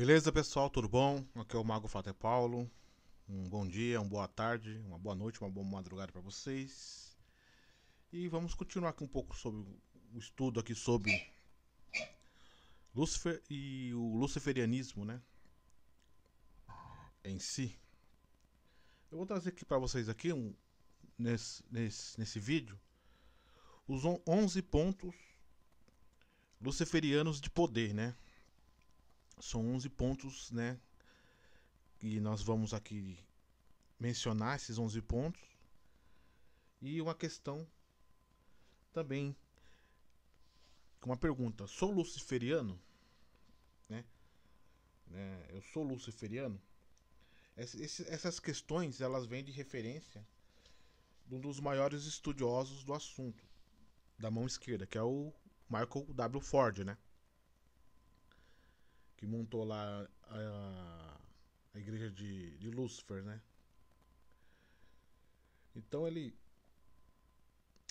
Beleza, pessoal? Tudo bom? Aqui é o Mago Frater Paulo. Um bom dia, uma boa tarde, uma boa noite, uma boa madrugada para vocês. E vamos continuar aqui um pouco sobre o estudo aqui sobre Lúcifer e o luciferianismo, né? Em si. Eu vou trazer aqui para vocês aqui um nesse nesse, nesse vídeo os 11 pontos luciferianos de poder, né? são 11 pontos, né? E nós vamos aqui mencionar esses 11 pontos. E uma questão também uma pergunta: sou luciferiano? Né? né? Eu sou luciferiano? Essas, essas questões elas vêm de referência de um dos maiores estudiosos do assunto, da mão esquerda, que é o Michael W. Ford, né? que montou lá a, a igreja de, de Lúcifer, né? Então ele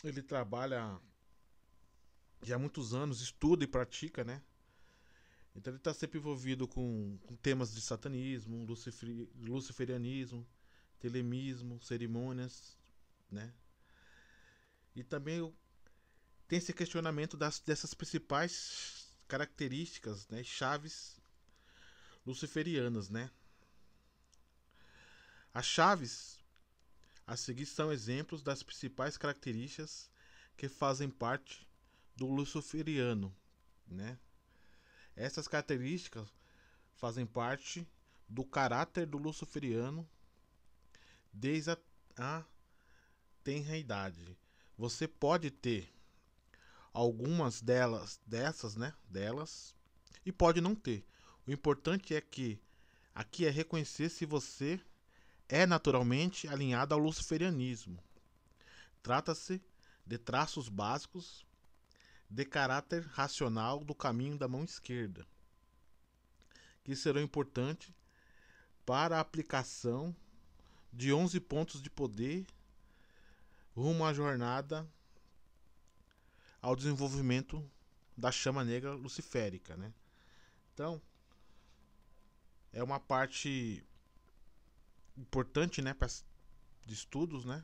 ele trabalha já há muitos anos, estuda e pratica, né? Então ele está sempre envolvido com, com, temas de satanismo, lucifer, luciferianismo, telemismo, cerimônias, né? E também tem esse questionamento das, dessas principais características, né, chaves luciferianas, né? As chaves a seguir são exemplos das principais características que fazem parte do luciferiano, né? Essas características fazem parte do caráter do luciferiano desde a, a tenra idade. Você pode ter algumas delas, dessas, né? Delas. E pode não ter. O importante é que aqui é reconhecer se você é naturalmente alinhado ao luciferianismo. Trata-se de traços básicos de caráter racional do caminho da mão esquerda, que serão importantes para a aplicação de 11 pontos de poder rumo à jornada ao desenvolvimento da chama negra luciférica, né? Então, é uma parte importante, né, para de estudos, né,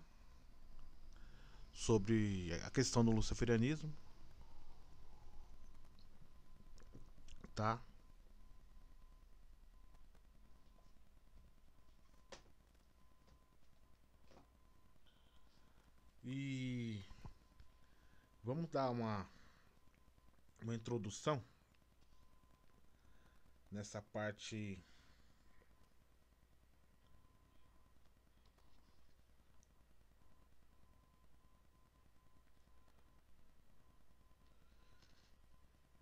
sobre a questão do luciferianismo. Tá? E Vamos dar uma, uma introdução nessa parte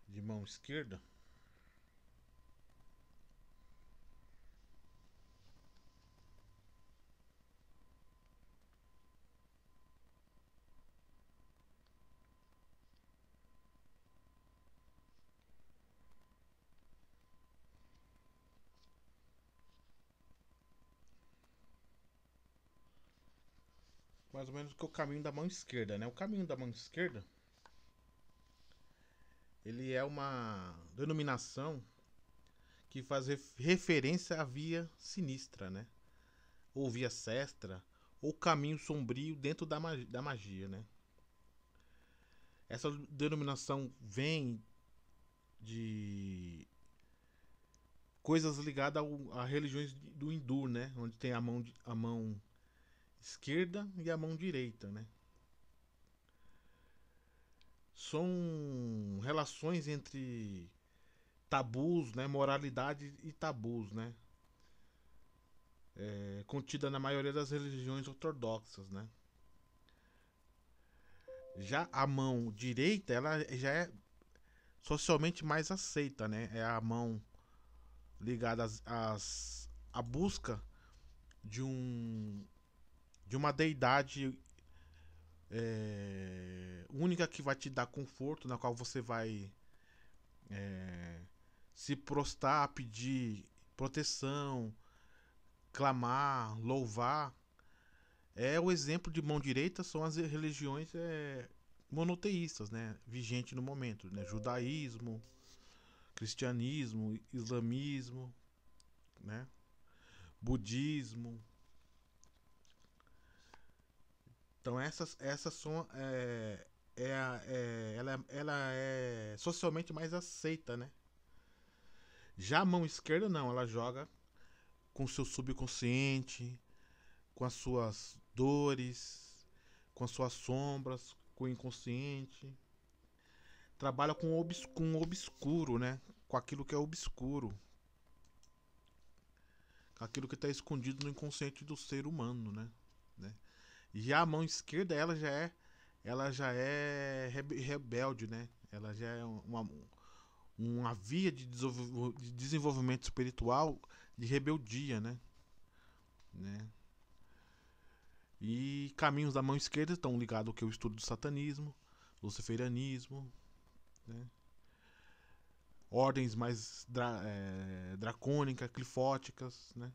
de mão esquerda. mais ou menos que o caminho da mão esquerda, né? O caminho da mão esquerda ele é uma denominação que faz referência à via sinistra, né? Ou via sestra, ou caminho sombrio dentro da magia, da magia né? Essa denominação vem de coisas ligadas a, a religiões do hindu, né? Onde tem a mão, a mão esquerda e a mão direita, né? São relações entre tabus, né? Moralidade e tabus, né? É, contida na maioria das religiões ortodoxas, né? Já a mão direita, ela já é socialmente mais aceita, né? É a mão ligada às, às, à busca de um de uma deidade é, única que vai te dar conforto, na qual você vai é, se prostrar, pedir proteção, clamar, louvar. É o exemplo de mão direita são as religiões é, monoteístas, né, vigente no momento, né, judaísmo, cristianismo, islamismo, né, budismo, Então essas, essas são é, é, é, ela, ela é socialmente mais aceita, né? Já a mão esquerda não, ela joga com seu subconsciente, com as suas dores, com as suas sombras, com o inconsciente. Trabalha com o, com o obscuro, né? Com aquilo que é obscuro. Com aquilo que está escondido no inconsciente do ser humano, né? Já a mão esquerda, ela já é ela já é rebelde, né? Ela já é uma, uma via de desenvolvimento espiritual de rebeldia, né? né? E caminhos da mão esquerda estão ligados ao que eu estudo do satanismo, luciferianismo, né? ordens mais dra é, dracônicas, clifóticas, né?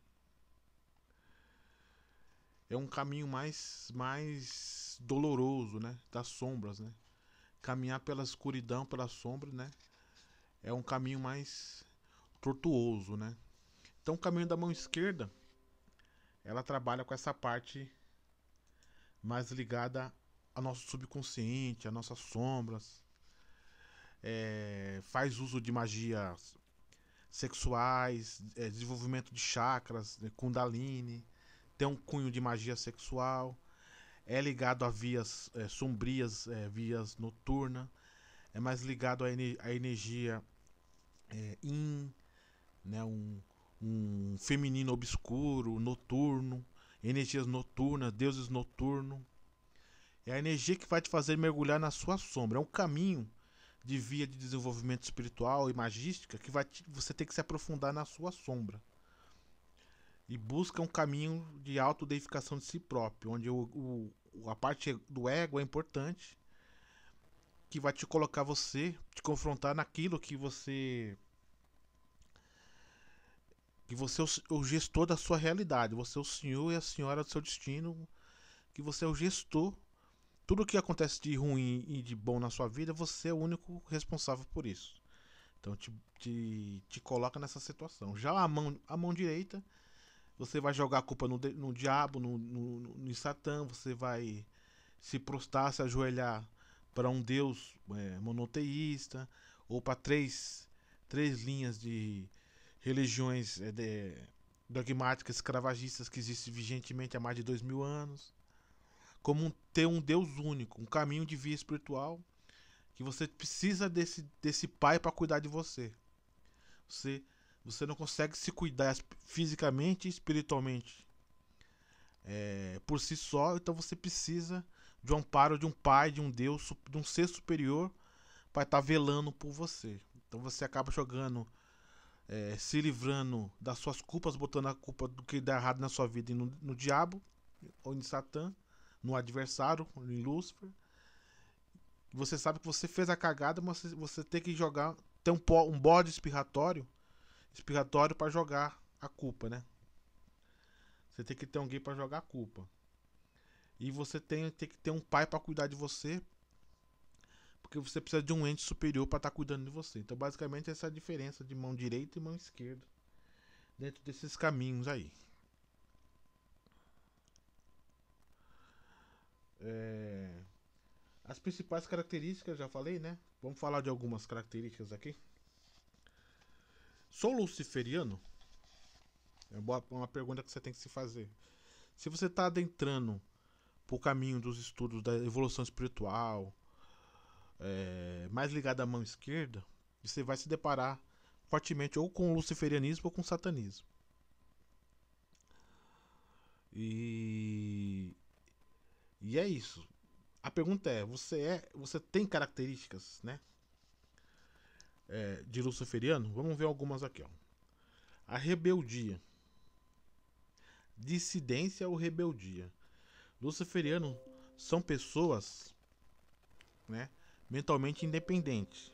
é um caminho mais mais doloroso, né? Das sombras, né? Caminhar pela escuridão, pela sombra, né? É um caminho mais tortuoso, né? Então o caminho da mão esquerda, ela trabalha com essa parte mais ligada ao nosso subconsciente, às nossas sombras. É, faz uso de magias sexuais, é, desenvolvimento de chakras, né? kundalini, tem um cunho de magia sexual, é ligado a vias é, sombrias, é, vias noturna, é mais ligado à, ener energia é, in, né, um, um feminino obscuro, noturno, energias noturnas, deuses noturno. É a energia que vai te fazer mergulhar na sua sombra. É um caminho de via de desenvolvimento espiritual e magística que vai te, você tem que se aprofundar na sua sombra e busca um caminho de autodeificação de si próprio, onde o, o, a parte do ego é importante, que vai te colocar você, te confrontar naquilo que você. que você é o, o gestor da sua realidade, você é o senhor e a senhora do seu destino, que você é o gestor. Tudo que acontece de ruim e de bom na sua vida, você é o único responsável por isso. Então te, te, te coloca nessa situação. Já a mão, a mão direita você vai jogar a culpa no, no diabo, no, no, no Satã, você vai se prostrar, se ajoelhar para um Deus é, monoteísta ou para três, três linhas de religiões é, de, dogmáticas escravagistas que existem vigentemente há mais de dois mil anos. Como ter um Deus único, um caminho de via espiritual que você precisa desse, desse pai para cuidar de você. Você você não consegue se cuidar fisicamente e espiritualmente é, por si só, então você precisa de um amparo de um pai, de um Deus, de um ser superior para estar tá velando por você. Então você acaba jogando, é, se livrando das suas culpas, botando a culpa do que dá errado na sua vida no, no diabo, ou em Satã, no adversário, em Lúcifer. Você sabe que você fez a cagada, mas você tem que jogar, ter um, um bode expiratório expiratório para jogar a culpa, né? Você tem que ter alguém para jogar a culpa. E você tem, tem que ter um pai para cuidar de você, porque você precisa de um ente superior para estar tá cuidando de você. Então, basicamente, essa é a diferença de mão direita e mão esquerda dentro desses caminhos aí. É... As principais características, já falei, né? Vamos falar de algumas características aqui. Sou luciferiano? É uma pergunta que você tem que se fazer. Se você está adentrando o caminho dos estudos da evolução espiritual, é, mais ligado à mão esquerda, você vai se deparar fortemente ou com o luciferianismo ou com o satanismo. E e é isso. A pergunta é, você é, você tem características, né, é, de luciferiano? Vamos ver algumas aqui. Ó. A rebeldia. Dissidência ou rebeldia. Luciferiano são pessoas né, mentalmente independentes.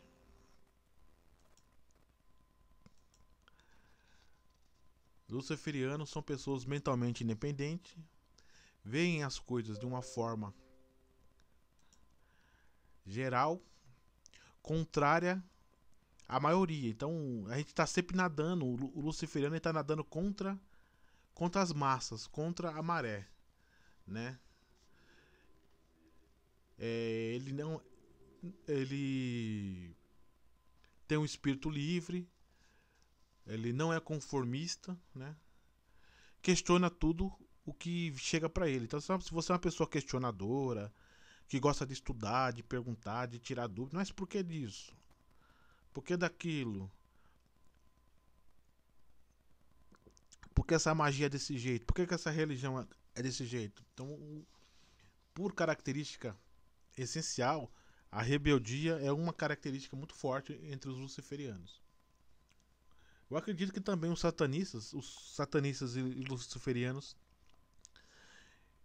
Luciferianos são pessoas mentalmente independentes, veem as coisas de uma forma geral, contrária a maioria. Então, a gente está sempre nadando. O luciferiano está nadando contra, contra as massas, contra a maré, né? É, ele não. Ele tem um espírito livre. Ele não é conformista, né? Questiona tudo o que chega para ele. Então, se você é uma pessoa questionadora, que gosta de estudar, de perguntar, de tirar dúvidas, mas é que disso. Porque daquilo? Porque essa magia é desse jeito? Por que, que essa religião é desse jeito? Então, por característica essencial, a rebeldia é uma característica muito forte entre os luciferianos. Eu acredito que também os satanistas, os satanistas e luciferianos,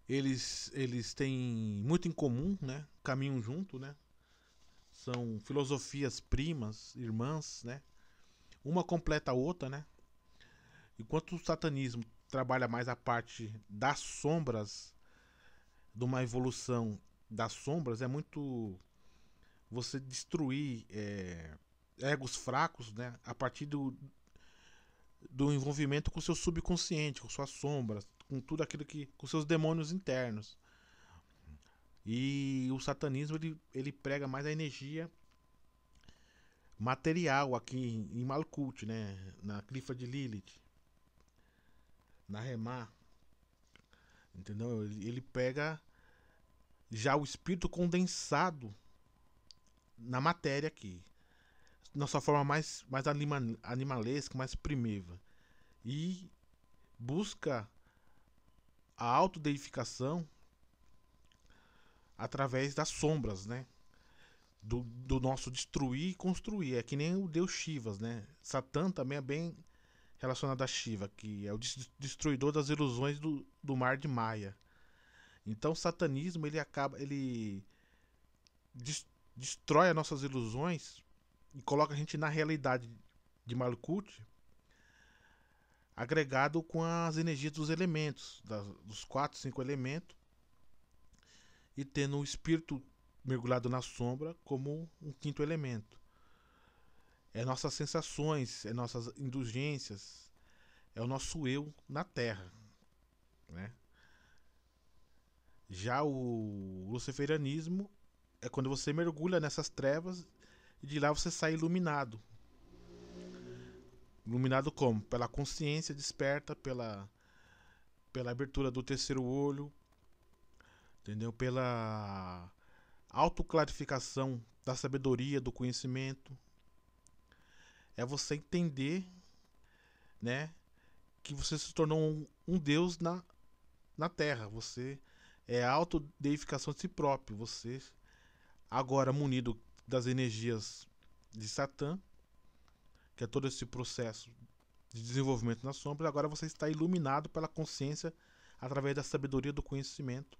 eles, eles têm muito em comum, né? Caminham junto, né? são filosofias primas, irmãs, né? Uma completa a outra, né? Enquanto o satanismo trabalha mais a parte das sombras, de uma evolução das sombras, é muito você destruir é, egos fracos, né? A partir do, do envolvimento com o seu subconsciente, com suas sombras, com tudo aquilo que. com seus demônios internos. E o satanismo ele, ele prega mais a energia material aqui em, em Malkuth, né? Na Clifa de Lilith, na Remá. entendeu? Ele, ele pega já o espírito condensado na matéria aqui, na sua forma mais mais anima, animalesca, mais primitiva, e busca a autodeificação através das sombras, né? Do, do nosso destruir e construir. É que nem o deus Shivas, né? Satã também é bem relacionado a Shiva, que é o destruidor das ilusões do, do mar de Maia. Então, o satanismo ele acaba, ele des, destrói as nossas ilusões e coloca a gente na realidade de Malkuth, agregado com as energias dos elementos, das, dos quatro, cinco elementos, e tendo o espírito mergulhado na sombra como um quinto elemento. É nossas sensações, é nossas indulgências, é o nosso eu na Terra, né? Já o luciferianismo é quando você mergulha nessas trevas e de lá você sai iluminado. Iluminado como? Pela consciência desperta, pela, pela abertura do terceiro olho, entendeu? Pela autoclarificação da sabedoria, do conhecimento. É você entender, né, que você se tornou um, um Deus na, na terra. Você é a autodeificação de si próprio. Você, agora munido das energias de Satã, que é todo esse processo de desenvolvimento na sombra, agora você está iluminado pela consciência através da sabedoria do conhecimento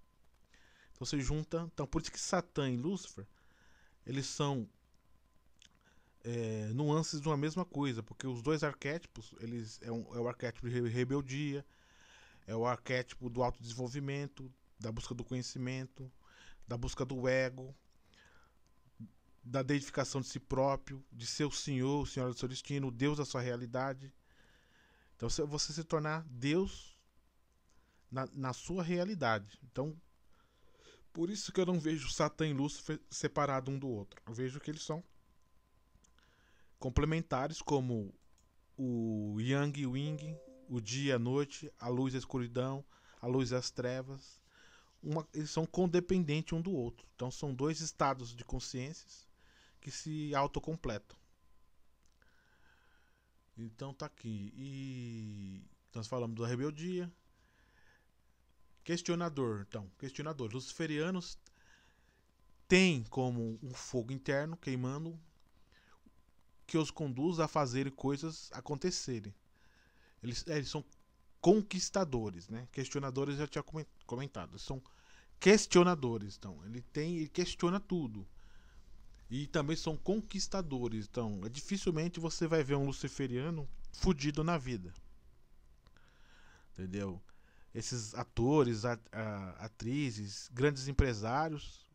então você junta. Então por isso que Satã e Lúcifer eles são é, nuances de uma mesma coisa, porque os dois arquétipos eles é, um, é o arquétipo de rebeldia, é o arquétipo do autodesenvolvimento, da busca do conhecimento, da busca do ego, da deificação de si próprio, de ser o senhor, o senhor do seu destino, o Deus da sua realidade. Então você se tornar Deus na, na sua realidade. Então por isso que eu não vejo Satã e Lúcifer separados um do outro. Eu vejo que eles são complementares, como o Yang e o Ying, o dia e a noite, a luz e a escuridão, a luz e as trevas. Uma, eles são condependentes um do outro. Então são dois estados de consciências que se autocompletam. Então tá aqui. E nós falamos da rebeldia, Questionador, então. Questionador. Luciferianos têm como um fogo interno queimando que os conduz a fazer coisas acontecerem. Eles, é, eles são conquistadores, né? Questionadores já tinha comentado. são questionadores, então. Ele tem, questiona tudo. E também são conquistadores, então. É, dificilmente você vai ver um luciferiano fudido na vida. Entendeu? esses atores, atrizes, grandes empresários,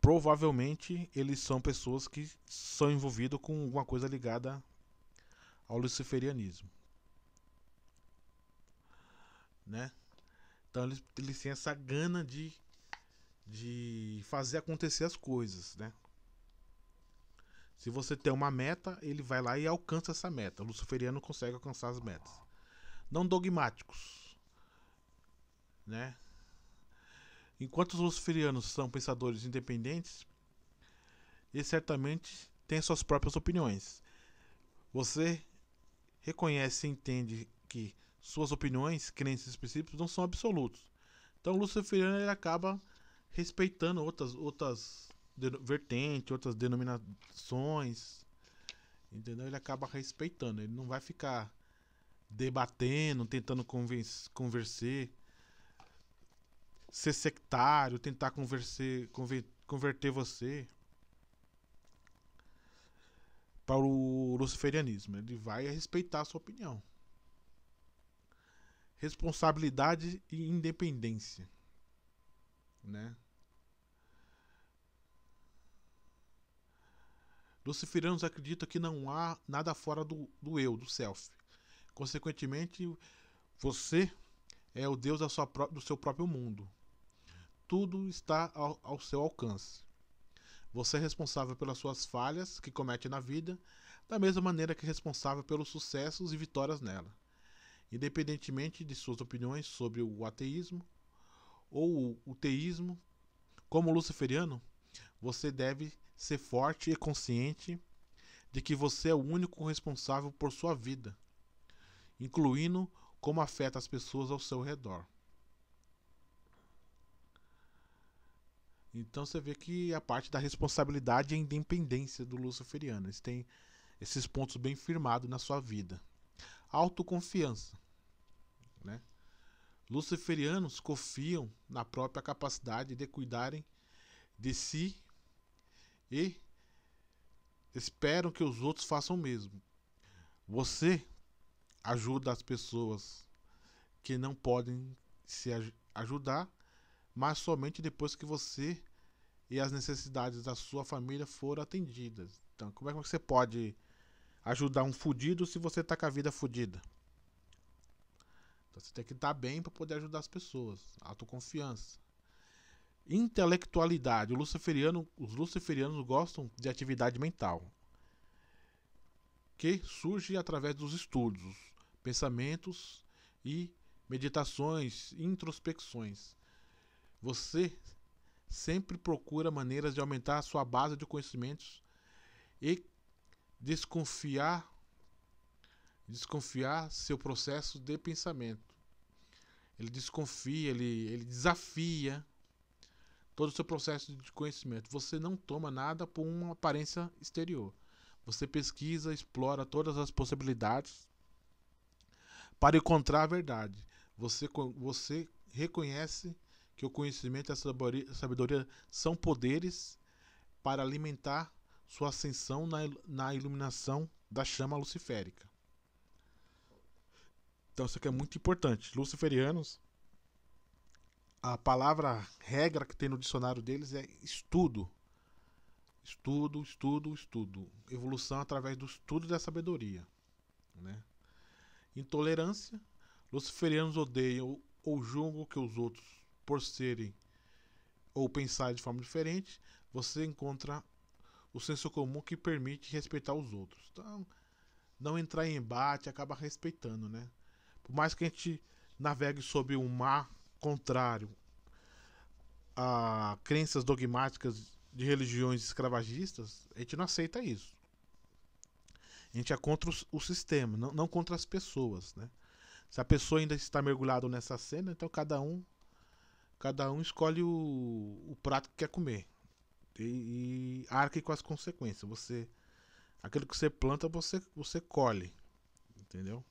provavelmente eles são pessoas que são envolvidas com alguma coisa ligada ao luciferianismo. Né? Então eles, eles têm essa gana de, de fazer acontecer as coisas, né? Se você tem uma meta, ele vai lá e alcança essa meta. O luciferiano consegue alcançar as metas não dogmáticos, né? Enquanto os luciferianos são pensadores independentes, eles certamente têm suas próprias opiniões. Você reconhece e entende que suas opiniões, crenças e princípios não são absolutos. Então, o luciferiano ele acaba respeitando outras outras vertentes, outras denominações, entendeu? Ele acaba respeitando, ele não vai ficar debatendo, tentando conversar, ser sectário, tentar converser, conver, converter você para o luciferianismo. Ele vai respeitar a sua opinião. Responsabilidade e independência, né? Luciferianos acreditam que não há nada fora do, do eu, do self Consequentemente, você é o Deus sua, do seu próprio mundo. Tudo está ao, ao seu alcance. Você é responsável pelas suas falhas que comete na vida, da mesma maneira que é responsável pelos sucessos e vitórias nela. Independentemente de suas opiniões sobre o ateísmo ou o teísmo, como luciferiano, você deve ser forte e consciente de que você é o único responsável por sua vida incluindo como afeta as pessoas ao seu redor. Então você vê que a parte da responsabilidade e a independência do luciferiano. Eles têm esses pontos bem firmados na sua vida. Autoconfiança. Né? Luciferianos confiam na própria capacidade de cuidarem de si e esperam que os outros façam o mesmo. Você ajuda as pessoas que não podem se aj ajudar, mas somente depois que você e as necessidades da sua família foram atendidas. Então, como é que você pode ajudar um fudido se você está com a vida fudida? Então, você tem que estar bem para poder ajudar as pessoas. Autoconfiança. Intelectualidade. Luciferiano, os luciferianos gostam de atividade mental, que surge através dos estudos pensamentos e meditações, introspecções. Você sempre procura maneiras de aumentar a sua base de conhecimentos e desconfiar desconfiar seu processo de pensamento. Ele desconfia, ele, ele desafia todo o seu processo de conhecimento. Você não toma nada por uma aparência exterior. Você pesquisa, explora todas as possibilidades para encontrar a verdade. Você, você reconhece que o conhecimento e a sabedoria são poderes para alimentar sua ascensão na, na iluminação da chama luciférica. Então isso aqui é muito importante. Luciferianos, a palavra regra que tem no dicionário deles é estudo. Estudo, estudo, estudo. Evolução através do estudo da sabedoria. Né? Intolerância. Luciferianos odeiam ou julgam que os outros, por serem ou pensarem de forma diferente, você encontra o senso comum que permite respeitar os outros. Então, não entrar em embate, acaba respeitando, né? Por mais que a gente navegue sob um mar contrário a crenças dogmáticas de religiões escravagistas, a gente não aceita isso. A gente é contra o, o sistema, não, não, contra as pessoas, né? Se a pessoa ainda está mergulhada nessa cena, então cada um cada um escolhe o, o prato que quer comer e, e arque com as consequências. Você aquilo que você planta, você você colhe, entendeu?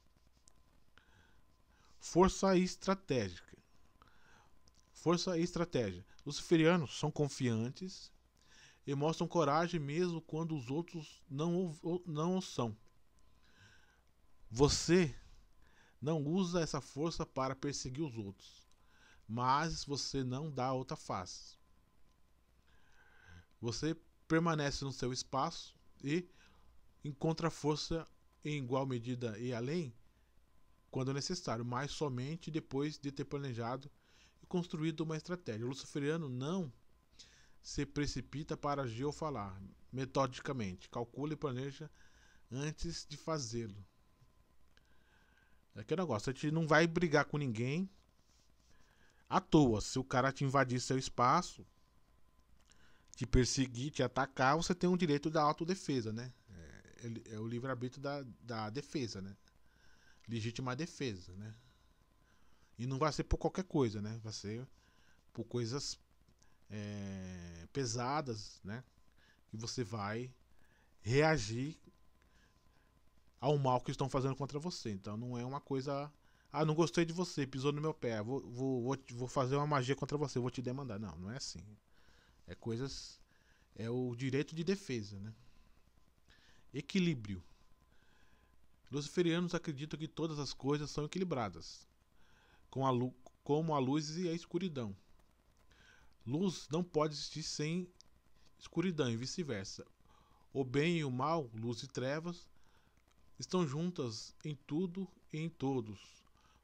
Força e estratégica. Força e estratégia. Os ferianos são confiantes e mostram coragem mesmo quando os outros não o, não o são. Você não usa essa força para perseguir os outros, mas você não dá outra face. Você permanece no seu espaço e encontra força em igual medida e além quando necessário, mas somente depois de ter planejado e construído uma estratégia. O luciferiano não se precipita para agir ou falar, metodicamente, calcula e planeja antes de fazê-lo. É aquele negócio, a gente não vai brigar com ninguém à toa. Se o cara te invadir seu espaço, te perseguir, te atacar, você tem o um direito da autodefesa, né? É, é, o livre-arbítrio da, da defesa, né? Legítima defesa, né? E não vai ser por qualquer coisa, né? Vai ser por coisas é, pesadas, né? Que você vai reagir ao mal que estão fazendo contra você. Então não é uma coisa. Ah, não gostei de você, pisou no meu pé, ah, vou, vou, vou, vou fazer uma magia contra você, vou te demandar. Não, não é assim. É coisas. É o direito de defesa, né? Equilíbrio. Luciferianos acreditam que todas as coisas são equilibradas, com a como a luz e a escuridão. Luz não pode existir sem escuridão e vice-versa. O bem e o mal, luz e trevas, estão juntas em tudo e em todos.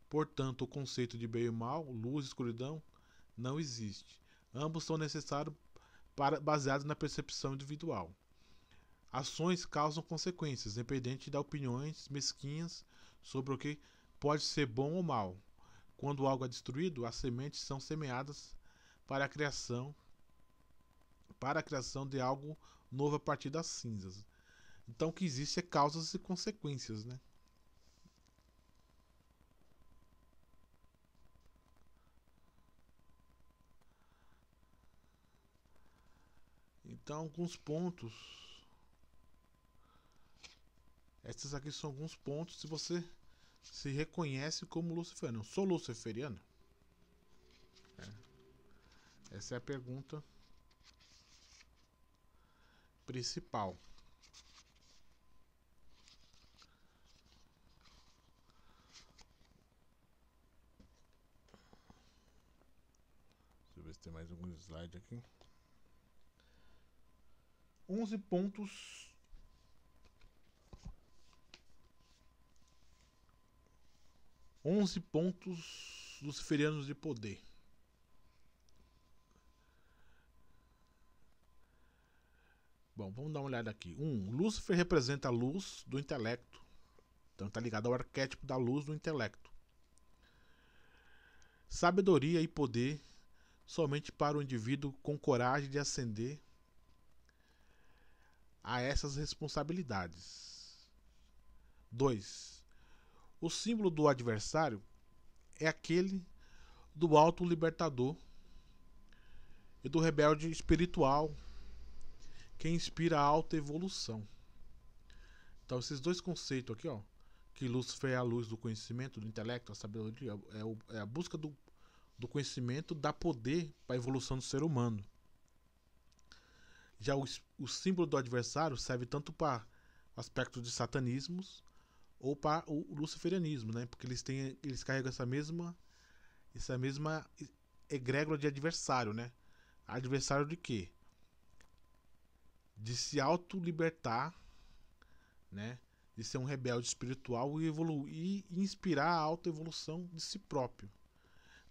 Portanto, o conceito de bem e mal, luz e escuridão, não existe. Ambos são necessários para, baseados na percepção individual. Ações causam consequências, independente de opiniões mesquinhas sobre o que pode ser bom ou mal. Quando algo é destruído, as sementes são semeadas para a criação para a criação de algo novo a partir das cinzas. Então o que existe é causas e consequências, né? Então alguns pontos. Esses aqui são alguns pontos se você se reconhece como luciferiano. Sou luciferiano? Essa é a pergunta principal. Deixa eu ver se tem mais algum slide aqui. 11 pontos Onze pontos luciferianos de poder. Bom, vamos dar uma olhada aqui. Um, Lúcifer representa a luz do intelecto. Então está ligado ao arquétipo da luz do intelecto. Sabedoria e poder somente para o indivíduo com coragem de ascender a essas responsabilidades. 2. O símbolo do adversário é aquele do alto libertador e do rebelde espiritual que inspira a alta evolução. Então esses dois conceitos aqui, ó, que Lúcifer é a luz do conhecimento, do intelecto, a sabedoria, é, o, é a busca do, do conhecimento dá poder para a evolução do ser humano. Já o, o símbolo do adversário serve tanto para aspectos de satanismos ou para o luciferianismo, né? Porque eles têm, eles carregam essa mesma, essa mesma egrégora de adversário, né? Adversário de quê? de se auto-libertar, né? De ser um rebelde espiritual e evoluir e inspirar a autoevolução de si próprio,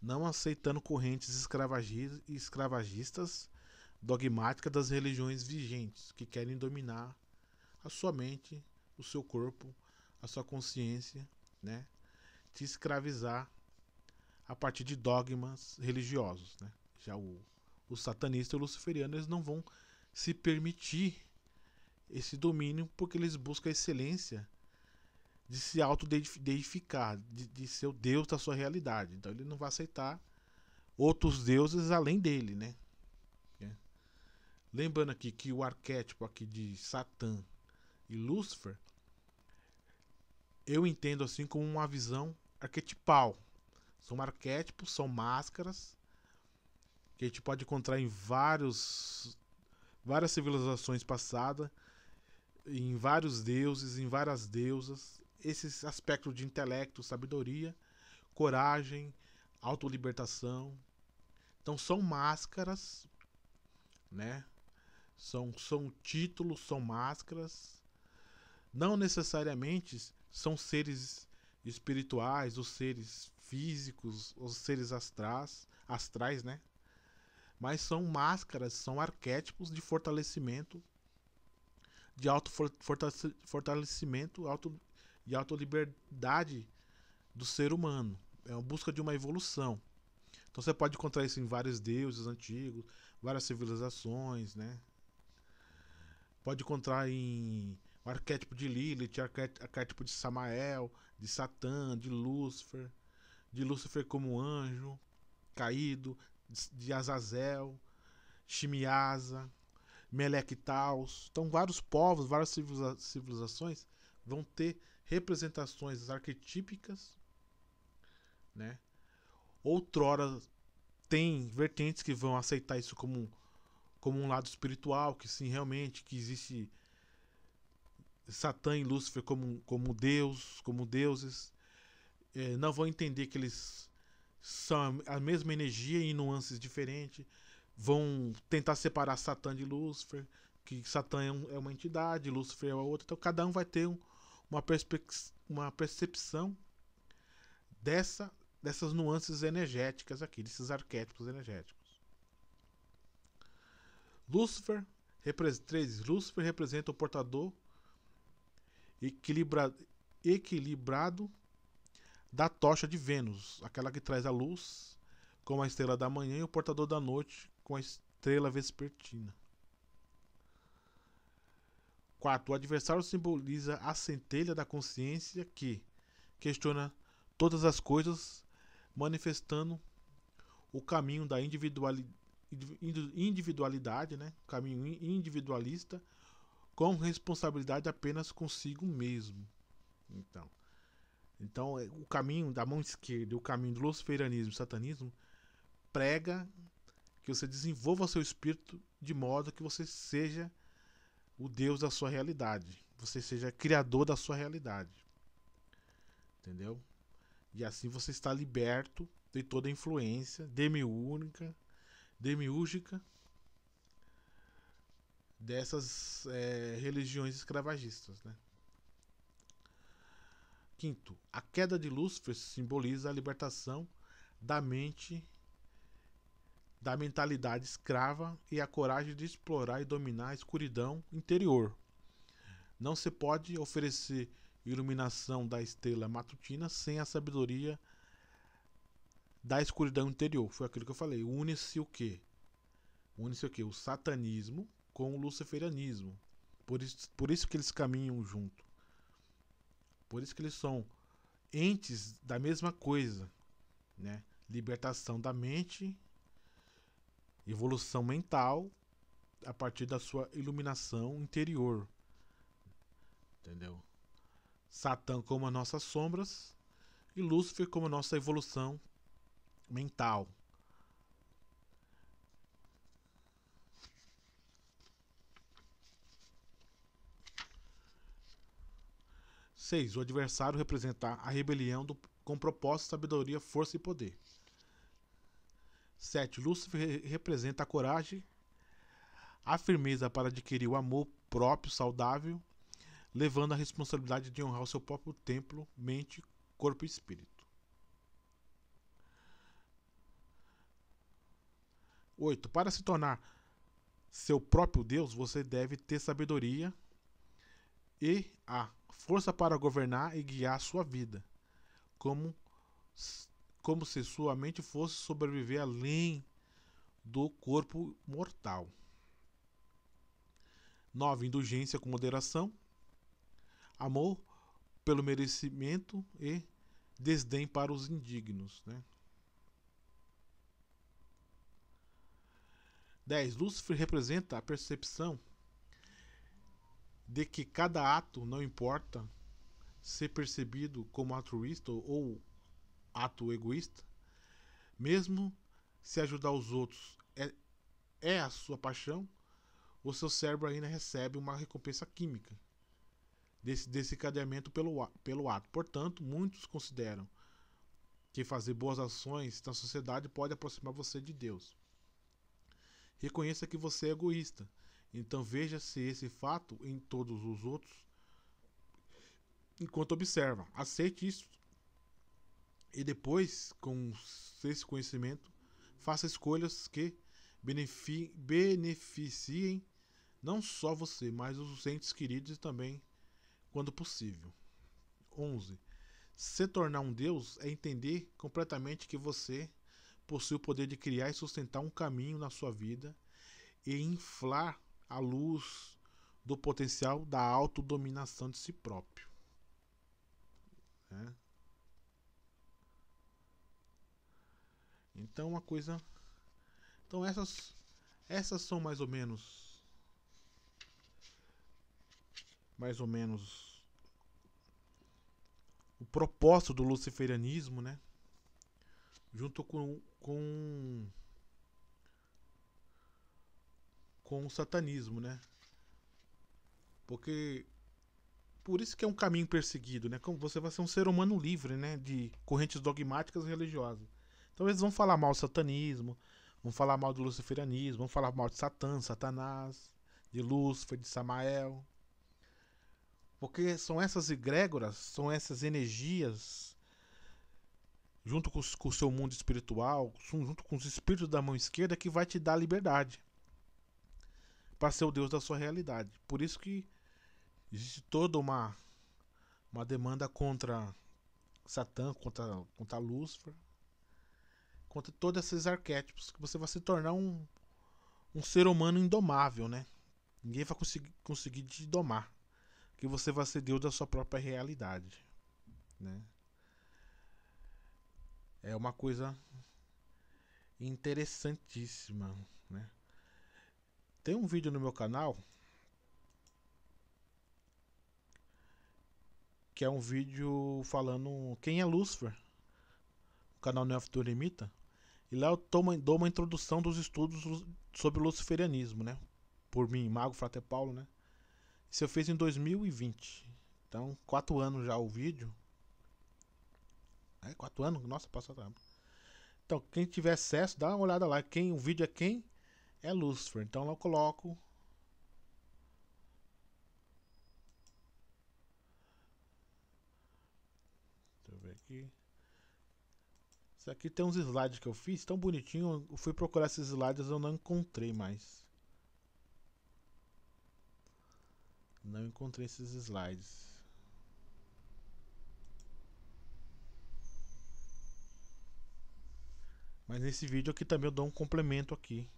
não aceitando correntes escravagistas dogmáticas das religiões vigentes que querem dominar a sua mente, o seu corpo, a sua consciência, né? Te escravizar a partir de dogmas religiosos, né? Já o, o satanista e o luciferiano eles não vão se permitir esse domínio porque eles buscam a excelência de se autodeificar, de, de ser o Deus da sua realidade. Então ele não vai aceitar outros deuses além dele, né? É. Lembrando aqui que o arquétipo aqui de Satã e Lúcifer, eu entendo assim como uma visão arquetipal. São arquétipos, são máscaras que a gente pode encontrar em vários várias civilizações passadas, em vários deuses, em várias deusas, esse aspecto de intelecto, sabedoria, coragem, autolibertação. Então são máscaras, né? São, são títulos, são máscaras. Não necessariamente são seres espirituais, os seres físicos, os seres astrais, astrais, né? mas são máscaras, são arquétipos de fortalecimento, de auto-fortalecimento auto, e autoliberdade do ser humano. É uma busca de uma evolução. Então você pode encontrar isso em vários deuses antigos, várias civilizações, né? Pode encontrar em o arquétipo de Lilith, arquétipo de Samael, de Satã, de Lúcifer, de Lúcifer como anjo caído, de Azazel, Shimiasa, Taos. Então, vários povos, várias civilizações vão ter representações arquetípicas, né? Outrora tem vertentes que vão aceitar isso como como um lado espiritual, que sim, realmente, que existe Satã e Lúcifer como, como Deus, como deuses. É, não vão entender que eles são a mesma energia em nuances diferentes. Vão tentar separar Satã de Lúcifer, que Satã é, um, é uma entidade, Lúcifer é outra. Então cada um vai ter um, uma, uma percepção dessa, dessas nuances energéticas aqui, desses arquétipos energéticos. Lúcifer, repre três. Lúcifer representa o portador equilibra equilibrado da tocha de Vênus, aquela que traz a luz como a estrela da manhã e o portador da noite com a estrela vespertina. 4. O adversário simboliza a centelha da consciência que questiona todas as coisas, manifestando o caminho da individualidade, individualidade né? caminho individualista, com responsabilidade apenas consigo mesmo. Então, então, é, o caminho da mão esquerda o caminho do Luciferianismo, e satanismo prega que você desenvolva seu espírito de modo que você seja o Deus da sua realidade, você seja criador da sua realidade. Entendeu? E assim você está liberto de toda a influência demiúnica, demiúrgica dessas é, religiões escravagistas, né? Quinto, a queda de Lúcifer simboliza a libertação da mente, da mentalidade escrava e a coragem de explorar e dominar a escuridão interior. Não se pode oferecer iluminação da estrela matutina sem a sabedoria da escuridão interior. Foi aquilo que eu falei. Une-se o quê? Une-se o quê? O satanismo com o luciferianismo. Por isso, por isso que eles caminham junto. Por isso que eles são entes da mesma coisa, né? Libertação da mente, evolução mental a partir da sua iluminação interior. Entendeu? Satã como as nossas sombras e Lúcifer como a nossa evolução mental. 6. O adversário representar a rebelião do, com propósito, sabedoria, força e poder. 7. Lúcifer representa a coragem, a firmeza para adquirir o amor próprio saudável, levando a responsabilidade de honrar o seu próprio templo, mente, corpo e espírito. 8. Para se tornar seu próprio Deus, você deve ter sabedoria e a força para governar e guiar sua vida, como, como se sua mente fosse sobreviver além do corpo mortal. 9. Indulgência com moderação. Amor pelo merecimento e desdém para os indignos. Né? Lúcifer representa a percepção de que cada ato não importa ser percebido como altruísta ou ato egoísta, mesmo se ajudar os outros é, é a sua paixão, o seu cérebro ainda recebe uma recompensa química desse desencadeamento pelo, pelo ato. Portanto, muitos consideram que fazer boas ações na sociedade pode aproximar você de Deus. Reconheça que você é egoísta então veja-se esse fato em todos os outros enquanto observa. Aceite isso e depois, com esse conhecimento, faça escolhas que beneficiem, beneficiem não só você, mas os entes queridos também, quando possível. 11. Se tornar um Deus é entender completamente que você possui o poder de criar e sustentar um caminho na sua vida e inflar à luz do potencial da autodominação de si próprio. Né? Então uma coisa. Então essas essas são mais ou menos mais ou menos o propósito do luciferianismo, né? Junto com com com o satanismo, né? Porque por isso que é um caminho perseguido, né? Como você vai ser um ser humano livre, né, de correntes dogmáticas religiosas. Então eles vão falar mal do satanismo, vão falar mal do luciferianismo, vão falar mal de Satã, Satanás, de Lúcifer, de Samael. Porque são essas egrégoras, são essas energias junto com, o seu mundo espiritual, junto com os espíritos da mão esquerda que vai te dar liberdade para ser o Deus da sua realidade. Por isso que existe toda uma, uma demanda contra Satã, contra, contra Lúcifer, contra todos esses arquétipos, que você vai se tornar um, um ser humano indomável, né? Ninguém vai conseguir, conseguir te domar. Que você vai ser Deus da sua própria realidade, né? É uma coisa interessantíssima, né? Tem um vídeo no meu canal que é um vídeo falando quem é Lúcifer, o canal Neofito é e lá eu tomo, dou uma introdução dos estudos sobre o luciferianismo, né? Por mim, Mago Frater Paulo, né? Isso eu fiz em 2020. Então, quatro anos já o vídeo. É, quatro anos? Nossa, passa tempo. Então, quem tiver acesso, dá uma olhada lá. Quem, o vídeo é quem é Lucifer. Então eu coloco Deixa eu ver aqui. Isso aqui tem uns slides que eu fiz, tão bonitinho. Eu fui procurar esses slides, eu não encontrei mais. Não encontrei esses slides. Mas nesse vídeo aqui também eu dou um complemento aqui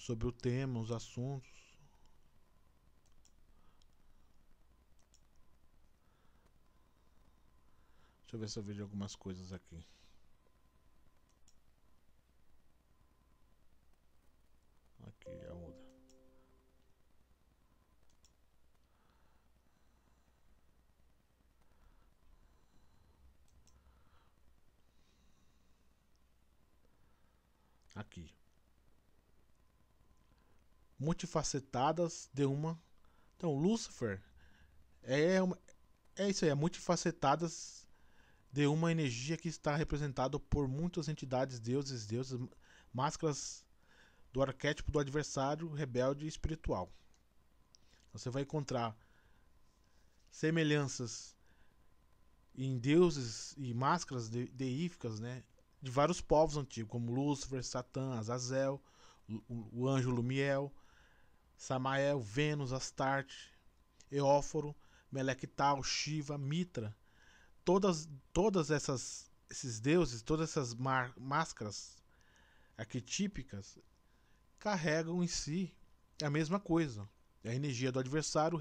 sobre o tema, os assuntos. Deixa eu ver se eu vejo algumas coisas aqui. multifacetadas de uma. Então, Lúcifer é, uma... é isso aí, é multifacetadas de uma energia que está representado por muitas entidades, deuses, deuses, máscaras do arquétipo do adversário rebelde espiritual. Você vai encontrar semelhanças em deuses e máscaras de, deíficas, né, de vários povos antigos, como Lúcifer, Satã, Azazel, o, o anjo Lumiel, Samael, Vênus, Astarte, Eóforo, Melectal, Shiva, Mitra. Todas, todas essas esses deuses, todas essas máscaras aqui típicas carregam em si a mesma coisa, é a energia do adversário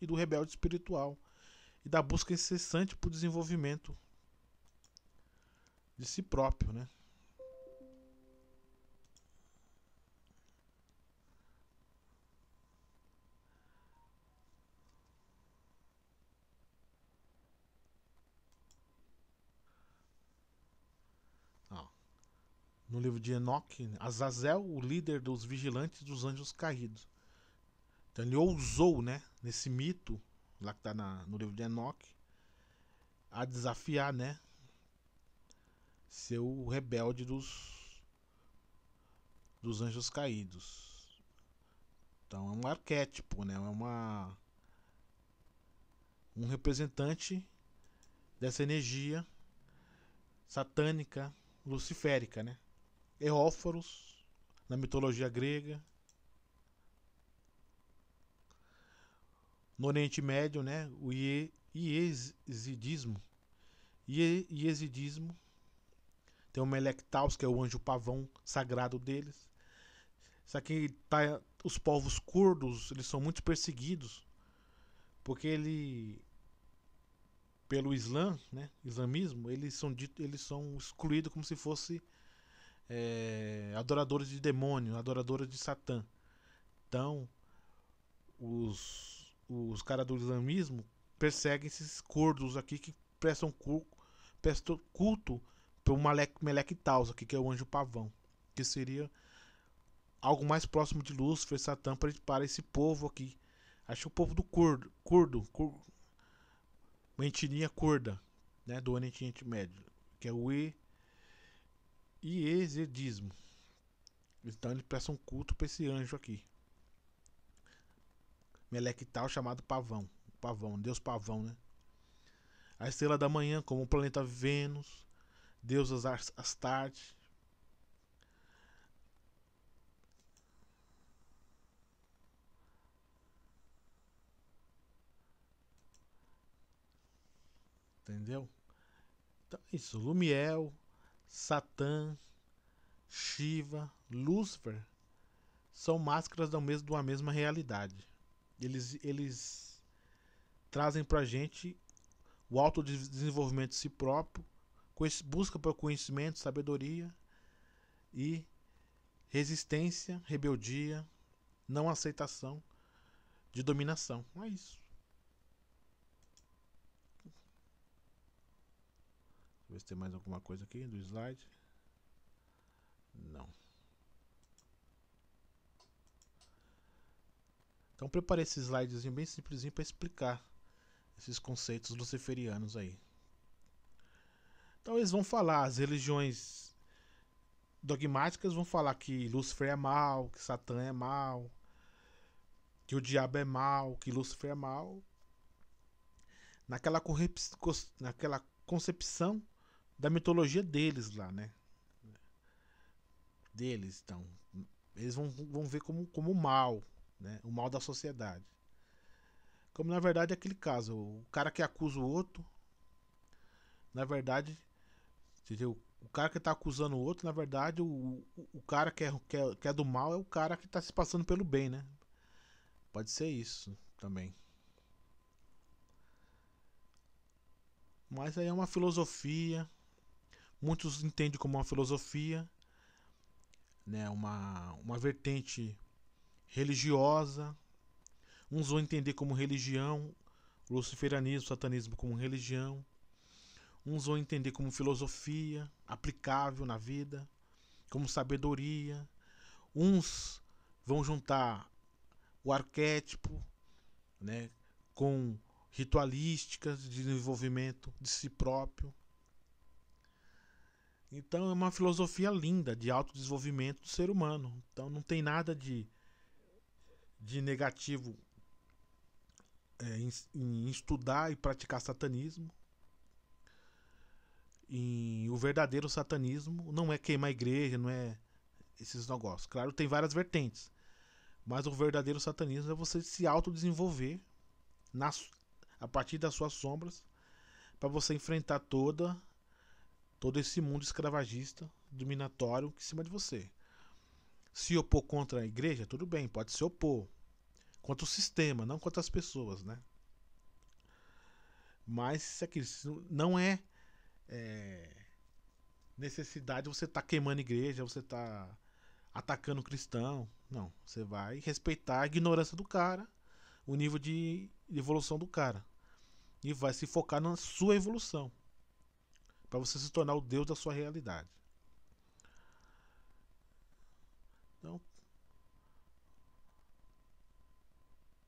e do rebelde espiritual e da busca incessante o desenvolvimento de si próprio, né? no livro de Enoque, Azazel, o líder dos vigilantes dos anjos caídos. Então ele ousou, né, nesse mito, lá que está no livro de Enoque, a desafiar, né, seu rebelde dos, dos anjos caídos. Então é um arquétipo, né, é uma, um representante dessa energia satânica luciférica, né? Heróforos, na mitologia grega. No Oriente Médio, né, o Iezidismo. Iezidismo. Tem o Melectaus, que é o anjo pavão sagrado deles. Isso aqui tá, os povos curdos, eles são muito perseguidos, porque ele pelo Islã, né, islamismo, eles são dito, eles são excluídos como se fosse é, adoradores de demônio, adoradores de Satã. Então, os, os caras do islamismo perseguem esses curdos aqui que prestam culto, para culto Malek, Melek Taus, aqui, que é o anjo pavão, que seria algo mais próximo de Lúcifer, Satã, para esse povo aqui. Acho que o povo do curdo, curdo, curdo uma curda, né, do Oriente Médio, que é o I e exedismo. Então ele presta um culto para esse anjo aqui. Melectal chamado Pavão. Pavão, Deus Pavão, né? A estrela da manhã, como o planeta Vênus, deusas Astarte. Entendeu? Então, é isso, Lumiel, Satã, Shiva, Lúcifer são máscaras da mesma, de uma mesma realidade. Eles, eles trazem a gente o autodesenvolvimento de si próprio, busca para conhecimento, sabedoria e resistência, rebeldia, não aceitação de dominação. É isso. Ver se tem mais alguma coisa aqui do slide. Não. Então preparei esse slidezinho bem simplesinho para explicar esses conceitos luciferianos aí. Então eles vão falar, as religiões dogmáticas vão falar que Lúcifer é mal, que Satã é mal, que o diabo é mal, que Lúcifer é mal. Naquela, naquela concepção da mitologia deles lá, né? Deles, então. Eles vão, vão ver como, como mal, né? O mal da sociedade. Como na verdade é aquele caso, o cara que acusa o outro, na verdade, entendeu? O cara que está acusando o outro, na verdade, o, o cara que é, que, é, que é do mal é o cara que está se passando pelo bem, né? Pode ser isso também. Mas aí é uma filosofia Muitos entendem como uma filosofia, né, uma, uma vertente religiosa. Uns vão entender como religião, luciferanismo, satanismo como religião. Uns vão entender como filosofia aplicável na vida, como sabedoria. Uns vão juntar o arquétipo né, com ritualísticas de desenvolvimento de si próprio. Então é uma filosofia linda de autodesenvolvimento do ser humano. Então não tem nada de, de negativo é, em, em estudar e praticar satanismo. E o verdadeiro satanismo não é queimar a igreja, não é esses negócios. Claro, tem várias vertentes. Mas o verdadeiro satanismo é você se autodesenvolver a partir das suas sombras para você enfrentar toda todo esse mundo escravagista, dominatório em cima de você. Se opor contra a igreja, tudo bem, pode se opor. Contra o sistema, não contra as pessoas, né? Mas isso aquilo não é, é necessidade, você tá queimando igreja, você tá atacando o cristão. Não, você vai respeitar a ignorância do cara, o nível de evolução do cara. E vai se focar na sua evolução para você se tornar o Deus da sua realidade. Então,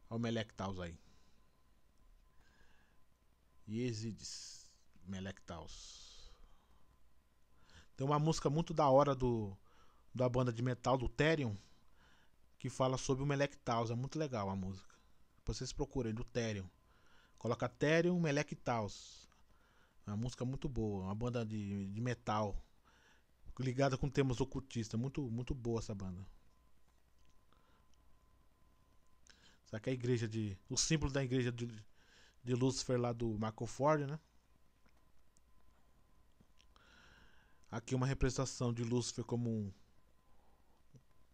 ao Melectaus aí. Yesides Melectaus. Tem uma música muito da hora do da banda de metal do Therion que fala sobre o Melectaus, é muito legal a música. Depois vocês procurem do Therion. Coloca Therion Melectaus. É uma música muito boa, uma banda de, de metal. Ligada com temas ocultistas. Muito, muito boa essa banda. Só que é a igreja de. O símbolo da igreja de, de Lúcifer lá do Marco Ford, né? Aqui uma representação de Lúcifer como um,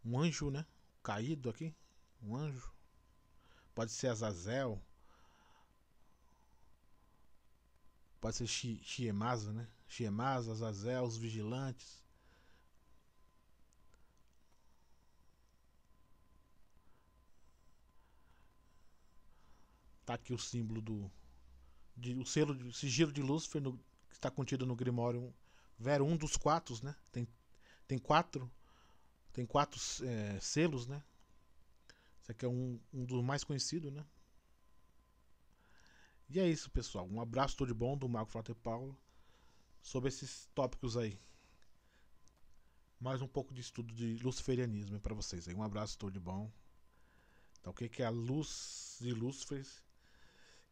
um anjo, né? Caído aqui. Um anjo. Pode ser Azazel. Pode ser Chiemasa, né? Chiemasa, Azazel, os vigilantes. Tá aqui o símbolo do. De, o selo de sigilo de Lúcifer no, que está contido no Grimório Vero, um dos quatro, né? Tem, tem quatro. Tem quatro é, selos, né? Esse aqui é um, um dos mais conhecidos, né? E é isso, pessoal. Um abraço, tudo de bom, do Marco Frater Paulo, sobre esses tópicos aí. Mais um pouco de estudo de luciferianismo para vocês aí. Um abraço, tudo de bom. Então, tá o que, é a luz de Lúcifer?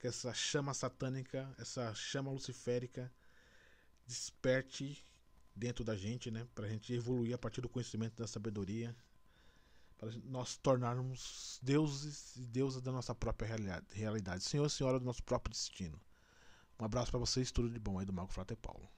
Que é essa chama satânica, essa chama luciférica desperte dentro da gente, né? Pra gente evoluir a partir do conhecimento da sabedoria para nós tornarmos deuses e deusas da nossa própria realidade, senhor e senhora do nosso próprio destino. Um abraço para vocês, tudo de bom aí do Marco Frater Paulo.